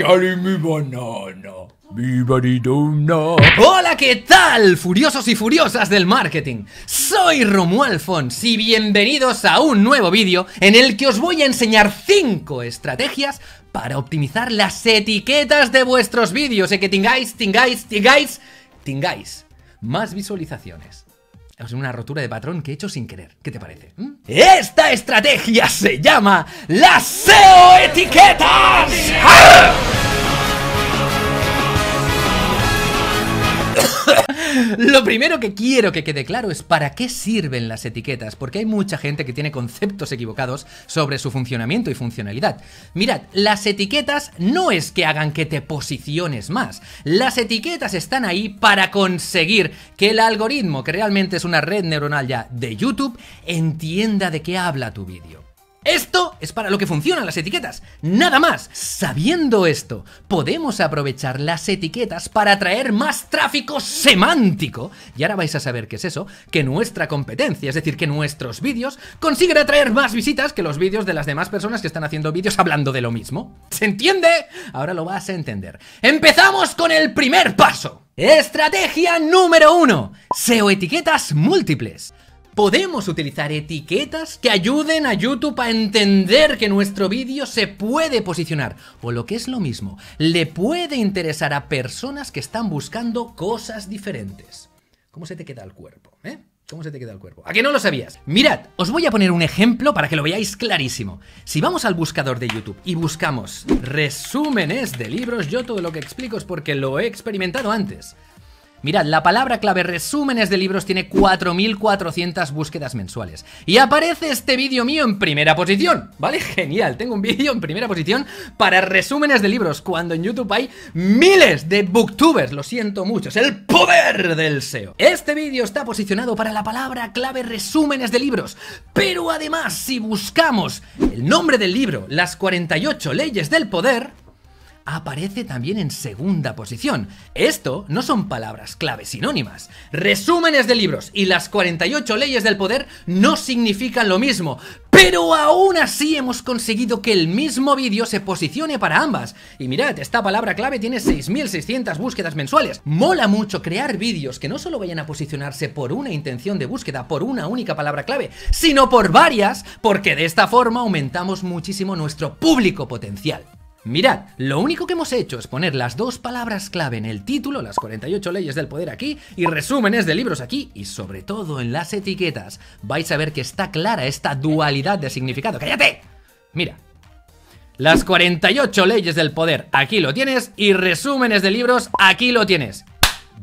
Cali mi banana. Hola, ¿qué tal? Furiosos y furiosas del marketing. Soy Romuald Fons y bienvenidos a un nuevo vídeo en el que os voy a enseñar 5 estrategias para optimizar las etiquetas de vuestros vídeos y que tengáis, tengáis, tengáis, tengáis más visualizaciones. Es una rotura de patrón que he hecho sin querer. ¿Qué te parece? ¿Mm? Esta estrategia se llama las SEO etiquetas. Lo primero que quiero que quede claro es para qué sirven las etiquetas, porque hay mucha gente que tiene conceptos equivocados sobre su funcionamiento y funcionalidad. Mirad, las etiquetas no es que hagan que te posiciones más, las etiquetas están ahí para conseguir que el algoritmo, que realmente es una red neuronal ya de YouTube, entienda de qué habla tu vídeo. Esto es para lo que funcionan las etiquetas, nada más. Sabiendo esto, podemos aprovechar las etiquetas para atraer más tráfico semántico. Y ahora vais a saber qué es eso, que nuestra competencia, es decir, que nuestros vídeos consiguen atraer más visitas que los vídeos de las demás personas que están haciendo vídeos hablando de lo mismo. ¿Se entiende? Ahora lo vas a entender. Empezamos con el primer paso. Estrategia número uno: SEO etiquetas múltiples podemos utilizar etiquetas que ayuden a YouTube a entender que nuestro vídeo se puede posicionar, o lo que es lo mismo, le puede interesar a personas que están buscando cosas diferentes. ¿Cómo se te queda el cuerpo? ¿Eh? ¿Cómo se te queda el cuerpo? ¿A qué no lo sabías? Mirad, os voy a poner un ejemplo para que lo veáis clarísimo. Si vamos al buscador de YouTube y buscamos resúmenes de libros, yo todo lo que explico es porque lo he experimentado antes. Mirad, la palabra clave resúmenes de libros tiene 4.400 búsquedas mensuales. Y aparece este vídeo mío en primera posición, ¿vale? Genial, tengo un vídeo en primera posición para resúmenes de libros, cuando en YouTube hay miles de booktubers, lo siento mucho, es el poder del SEO. Este vídeo está posicionado para la palabra clave resúmenes de libros, pero además si buscamos el nombre del libro, las 48 leyes del poder, aparece también en segunda posición. Esto no son palabras clave sinónimas. Resúmenes de libros y las 48 leyes del poder no significan lo mismo, pero aún así hemos conseguido que el mismo vídeo se posicione para ambas. Y mirad, esta palabra clave tiene 6.600 búsquedas mensuales. Mola mucho crear vídeos que no solo vayan a posicionarse por una intención de búsqueda, por una única palabra clave, sino por varias, porque de esta forma aumentamos muchísimo nuestro público potencial. Mirad, lo único que hemos hecho es poner las dos palabras clave en el título, las 48 leyes del poder aquí, y resúmenes de libros aquí, y sobre todo en las etiquetas. Vais a ver que está clara esta dualidad de significado. ¡Cállate! Mira, las 48 leyes del poder, aquí lo tienes, y resúmenes de libros, aquí lo tienes.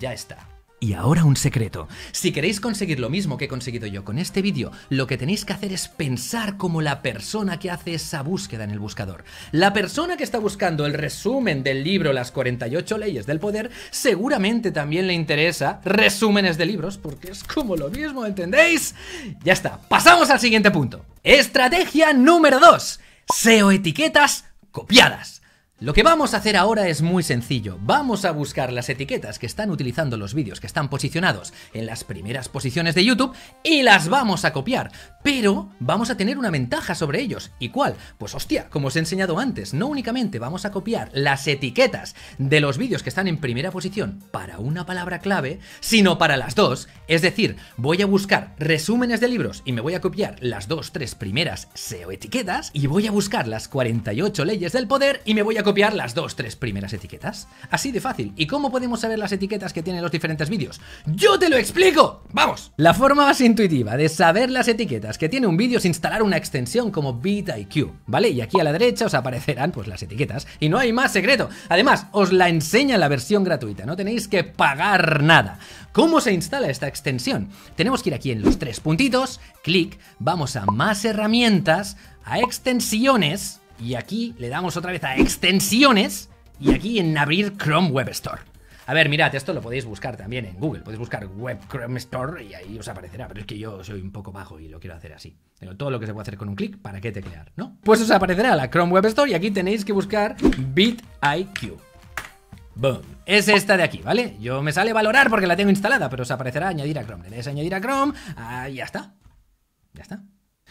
Ya está. Y ahora un secreto. Si queréis conseguir lo mismo que he conseguido yo con este vídeo, lo que tenéis que hacer es pensar como la persona que hace esa búsqueda en el buscador. La persona que está buscando el resumen del libro Las 48 leyes del poder, seguramente también le interesa resúmenes de libros, porque es como lo mismo, ¿entendéis? Ya está, pasamos al siguiente punto. Estrategia número 2. SEO etiquetas copiadas. Lo que vamos a hacer ahora es muy sencillo. Vamos a buscar las etiquetas que están utilizando los vídeos que están posicionados en las primeras posiciones de YouTube y las vamos a copiar pero vamos a tener una ventaja sobre ellos. ¿Y cuál? Pues hostia, como os he enseñado antes, no únicamente vamos a copiar las etiquetas de los vídeos que están en primera posición para una palabra clave, sino para las dos. Es decir, voy a buscar resúmenes de libros y me voy a copiar las dos, tres primeras SEO etiquetas y voy a buscar las 48 leyes del poder y me voy a copiar las dos, tres primeras etiquetas. Así de fácil. ¿Y cómo podemos saber las etiquetas que tienen los diferentes vídeos? ¡Yo te lo explico! ¡Vamos! La forma más intuitiva de saber las etiquetas que tiene un vídeo es instalar una extensión como BitIQ, ¿vale? Y aquí a la derecha os aparecerán pues las etiquetas y no hay más secreto. Además, os la enseña la versión gratuita, no tenéis que pagar nada. ¿Cómo se instala esta extensión? Tenemos que ir aquí en los tres puntitos, clic, vamos a más herramientas, a extensiones y aquí le damos otra vez a extensiones y aquí en abrir Chrome Web Store. A ver, mirad, esto lo podéis buscar también en Google. Podéis buscar Web Chrome Store y ahí os aparecerá. Pero es que yo soy un poco bajo y lo quiero hacer así. Pero todo lo que se puede hacer con un clic, ¿para qué teclear? ¿No? Pues os aparecerá la Chrome Web Store y aquí tenéis que buscar BitIQ. Boom. Es esta de aquí, ¿vale? Yo me sale valorar porque la tengo instalada, pero os aparecerá añadir a Chrome. Le añadir a Chrome, Ahí ya está. Ya está.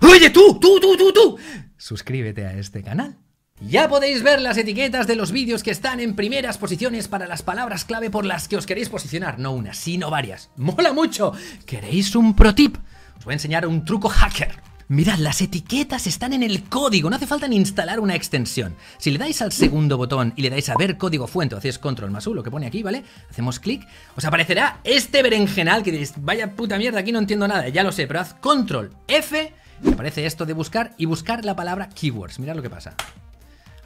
Oye, tú, tú, tú, tú, tú. Suscríbete a este canal ya podéis ver las etiquetas de los vídeos que están en primeras posiciones para las palabras clave por las que os queréis posicionar, no una, sino varias. ¡Mola mucho! ¿Queréis un pro tip? Os voy a enseñar un truco hacker. Mirad, las etiquetas están en el código, no hace falta ni instalar una extensión. Si le dais al segundo botón y le dais a ver código fuente, hacéis control más U, lo que pone aquí, ¿vale? Hacemos clic, os aparecerá este berenjenal que diréis, vaya puta mierda, aquí no entiendo nada, ya lo sé, pero haz control F, aparece esto de buscar y buscar la palabra keywords. Mirad lo que pasa.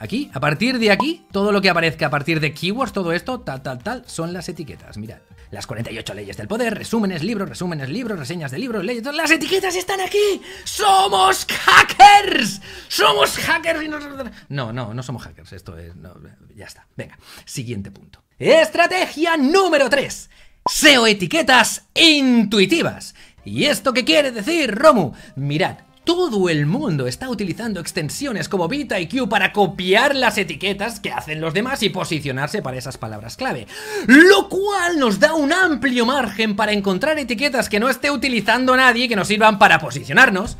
Aquí, a partir de aquí, todo lo que aparezca a partir de keywords, todo esto, tal, tal, tal, son las etiquetas, mirad. Las 48 leyes del poder, resúmenes, libros, resúmenes, libros, reseñas de libros, leyes... ¡Las etiquetas están aquí! ¡Somos hackers! ¡Somos hackers! Y no, no, no, no somos hackers, esto es... ya está, venga, siguiente punto. Estrategia número 3. SEO etiquetas intuitivas. ¿Y esto qué quiere decir, Romu? Mirad, todo el mundo está utilizando extensiones como Vita y Q para copiar las etiquetas que hacen los demás y posicionarse para esas palabras clave. Lo cual nos da un amplio margen para encontrar etiquetas que no esté utilizando nadie y que nos sirvan para posicionarnos.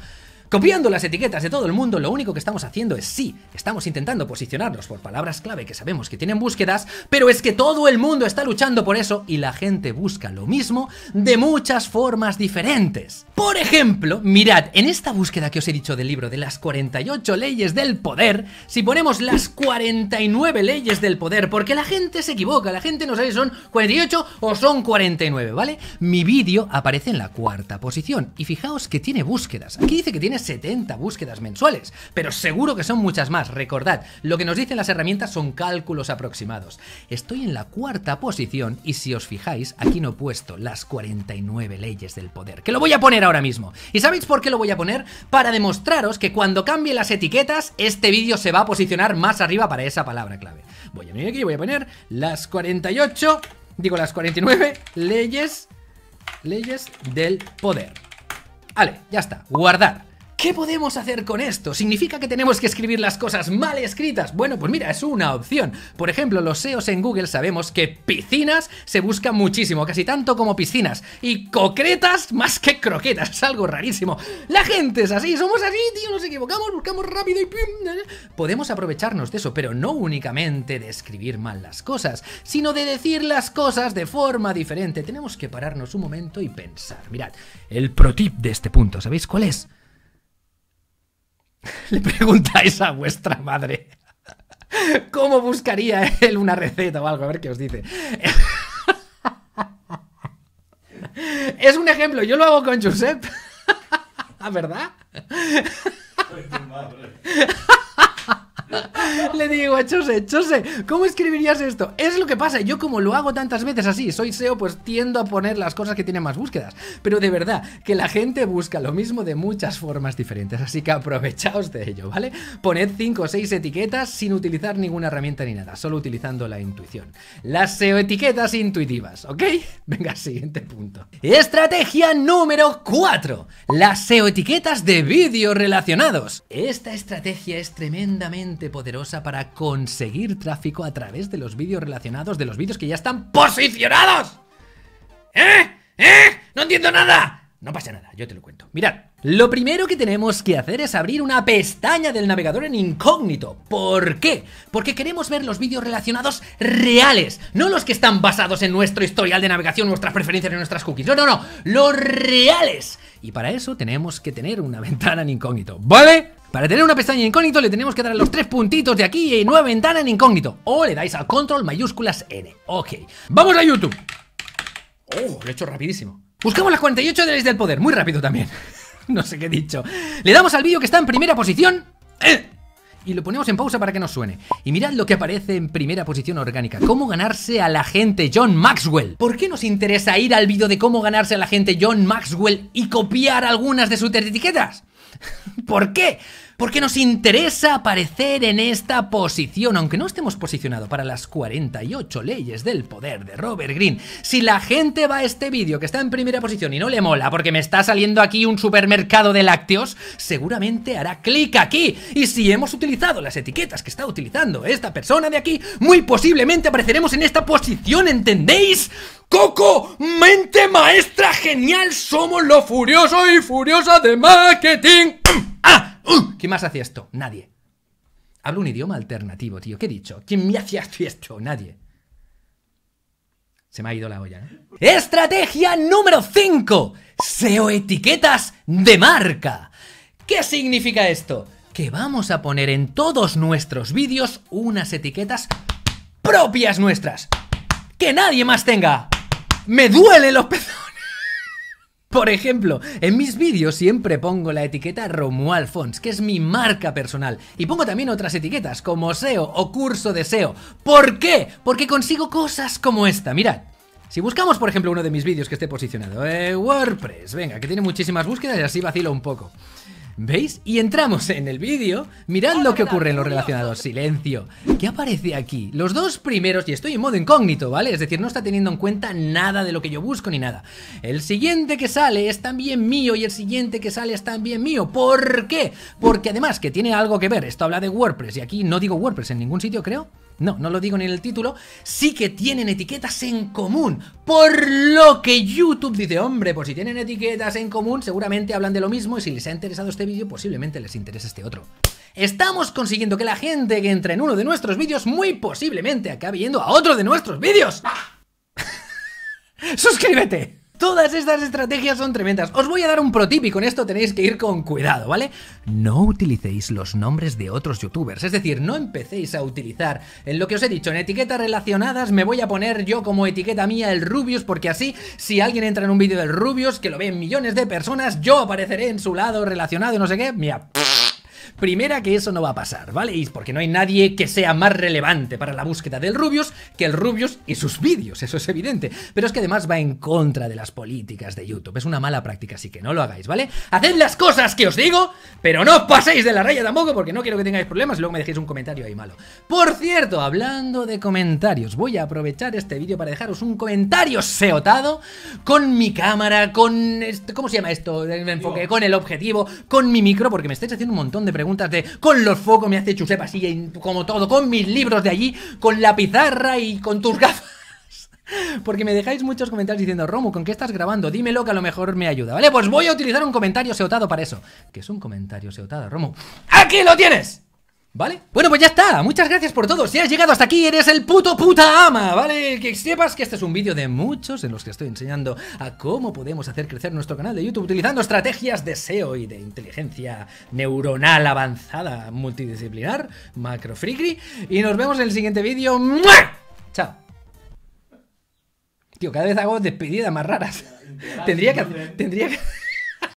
Copiando las etiquetas de todo el mundo, lo único que estamos haciendo es sí, estamos intentando posicionarnos por palabras clave que sabemos que tienen búsquedas, pero es que todo el mundo está luchando por eso y la gente busca lo mismo de muchas formas diferentes. Por ejemplo, mirad, en esta búsqueda que os he dicho del libro de las 48 leyes del poder, si ponemos las 49 leyes del poder, porque la gente se equivoca, la gente no sabe si son 48 o son 49, ¿vale? Mi vídeo aparece en la cuarta posición y fijaos que tiene búsquedas. Aquí dice que tienes 70 búsquedas mensuales, pero seguro que son muchas más. Recordad, lo que nos dicen las herramientas son cálculos aproximados. Estoy en la cuarta posición y si os fijáis, aquí no he puesto las 49 leyes del poder, que lo voy a poner ahora mismo. ¿Y sabéis por qué lo voy a poner? Para demostraros que cuando cambie las etiquetas, este vídeo se va a posicionar más arriba para esa palabra clave. Voy a venir aquí y voy a poner las 48, digo las 49 leyes, leyes del poder. Vale, ya está, guardar. ¿Qué podemos hacer con esto? ¿Significa que tenemos que escribir las cosas mal escritas? Bueno, pues mira, es una opción. Por ejemplo, los SEOs en Google sabemos que piscinas se buscan muchísimo, casi tanto como piscinas. Y concretas más que croquetas, es algo rarísimo. La gente es así, somos así, tío, nos equivocamos, buscamos rápido y... Podemos aprovecharnos de eso, pero no únicamente de escribir mal las cosas, sino de decir las cosas de forma diferente. Tenemos que pararnos un momento y pensar. Mirad, el pro tip de este punto, ¿sabéis cuál es? Le preguntáis a vuestra madre cómo buscaría él una receta o algo, a ver qué os dice. Es un ejemplo, yo lo hago con Josep. ¿Verdad? tu madre. Le digo a Chose, Chose, ¿cómo escribirías esto? Es lo que pasa, yo como lo hago tantas veces así, soy SEO, pues tiendo a poner las cosas que tienen más búsquedas. Pero de verdad, que la gente busca lo mismo de muchas formas diferentes, así que aprovechaos de ello, ¿vale? Poned 5 o 6 etiquetas sin utilizar ninguna herramienta ni nada, solo utilizando la intuición. Las SEO etiquetas intuitivas, ¿ok? Venga, siguiente punto. Estrategia número 4. Las SEO etiquetas de vídeos relacionados. Esta estrategia es tremendamente poderosa para conseguir tráfico a través de los vídeos relacionados, de los vídeos que ya están posicionados. ¿Eh? ¿Eh? No entiendo nada. No pasa nada, yo te lo cuento. Mirad, lo primero que tenemos que hacer es abrir una pestaña del navegador en incógnito. ¿Por qué? Porque queremos ver los vídeos relacionados reales, no los que están basados en nuestro historial de navegación, nuestras preferencias y nuestras cookies. No, no, no, los reales. Y para eso tenemos que tener una ventana en incógnito, ¿vale? Para tener una pestaña incógnito le tenemos que dar los tres puntitos de aquí y nueva ventana en incógnito. O le dais al control mayúsculas N. Ok. ¡Vamos a YouTube! Oh, lo he hecho rapidísimo. Buscamos las 48 leyes del poder, muy rápido también. no sé qué he dicho. Le damos al vídeo que está en primera posición. Eh. y lo ponemos en pausa para que nos suene. Y mirad lo que aparece en primera posición orgánica. Cómo ganarse a la gente John Maxwell. ¿Por qué nos interesa ir al vídeo de cómo ganarse a la gente John Maxwell y copiar algunas de sus etiquetas? ¿Por qué? porque nos interesa aparecer en esta posición, aunque no estemos posicionados para las 48 leyes del poder de Robert Green. Si la gente va a este vídeo que está en primera posición y no le mola porque me está saliendo aquí un supermercado de lácteos, seguramente hará clic aquí. Y si hemos utilizado las etiquetas que está utilizando esta persona de aquí, muy posiblemente apareceremos en esta posición, ¿entendéis? Coco, mente maestra genial, somos lo furioso y furiosa de marketing. ¡Ah! ¿Quién más hace esto? Nadie. Hablo un idioma alternativo, tío. ¿Qué he dicho? ¿Quién me hacía esto Nadie. Se me ha ido la olla, ¿eh? Estrategia número 5. SEO etiquetas de marca. ¿Qué significa esto? Que vamos a poner en todos nuestros vídeos unas etiquetas propias nuestras. Que nadie más tenga. Me duelen los pezones. Por ejemplo, en mis vídeos siempre pongo la etiqueta Romuald Fons, que es mi marca personal, y pongo también otras etiquetas como SEO o curso de SEO. ¿Por qué? Porque consigo cosas como esta, mirad. Si buscamos, por ejemplo, uno de mis vídeos que esté posicionado, eh, WordPress, venga, que tiene muchísimas búsquedas y así vacilo un poco. ¿Veis? Y entramos en el vídeo. Mirad lo que ocurre en lo relacionado. Silencio. ¿Qué aparece aquí? Los dos primeros, y estoy en modo incógnito, ¿vale? Es decir, no está teniendo en cuenta nada de lo que yo busco ni nada. El siguiente que sale es también mío y el siguiente que sale es también mío. ¿Por qué? Porque además que tiene algo que ver. Esto habla de WordPress y aquí no digo WordPress en ningún sitio, creo. No, no lo digo ni en el título. Sí que tienen etiquetas en común. Por lo que YouTube dice, hombre, por pues si tienen etiquetas en común, seguramente hablan de lo mismo y si les ha interesado este vídeo, posiblemente les interese este otro. Estamos consiguiendo que la gente que entra en uno de nuestros vídeos muy posiblemente acabe yendo a otro de nuestros vídeos. ¡Suscríbete! Todas estas estrategias son tremendas. Os voy a dar un pro tip y con esto tenéis que ir con cuidado, ¿vale? No utilicéis los nombres de otros youtubers, es decir, no empecéis a utilizar en lo que os he dicho, en etiquetas relacionadas me voy a poner yo como etiqueta mía el Rubius porque así si alguien entra en un vídeo del Rubius que lo ven millones de personas, yo apareceré en su lado relacionado y no sé qué, mira... Primera, que eso no va a pasar, ¿vale? Y porque no hay nadie que sea más relevante para la búsqueda del Rubius que el Rubius y sus vídeos, eso es evidente. Pero es que además va en contra de las políticas de YouTube. Es una mala práctica, así que no lo hagáis, ¿vale? Haced las cosas que os digo, pero no os paséis de la raya tampoco porque no quiero que tengáis problemas y luego me dejéis un comentario ahí malo. Por cierto, hablando de comentarios, voy a aprovechar este vídeo para dejaros un comentario seotado con mi cámara, con... ¿Cómo se llama esto? El enfoque, con el objetivo, con mi micro, porque me estáis haciendo un montón de preguntas de con los focos me hace Chusepa así, como todo, con mis libros de allí, con la pizarra y con tus gafas. Porque me dejáis muchos comentarios diciendo, Romu, ¿con qué estás grabando? Dímelo que a lo mejor me ayuda, ¿vale? Pues voy a utilizar un comentario seotado para eso. Que es un comentario seotado, Romu? ¡Aquí lo tienes! ¿Vale? Bueno, pues ya está, muchas gracias por todo Si has llegado hasta aquí, eres el puto puta ama ¿Vale? Que sepas que este es un vídeo de muchos En los que estoy enseñando a cómo podemos hacer crecer nuestro canal de YouTube Utilizando estrategias de SEO y de inteligencia neuronal avanzada Multidisciplinar, macro Y nos vemos en el siguiente vídeo Chao Tío, cada vez hago despedidas más raras tendría que, tendría que...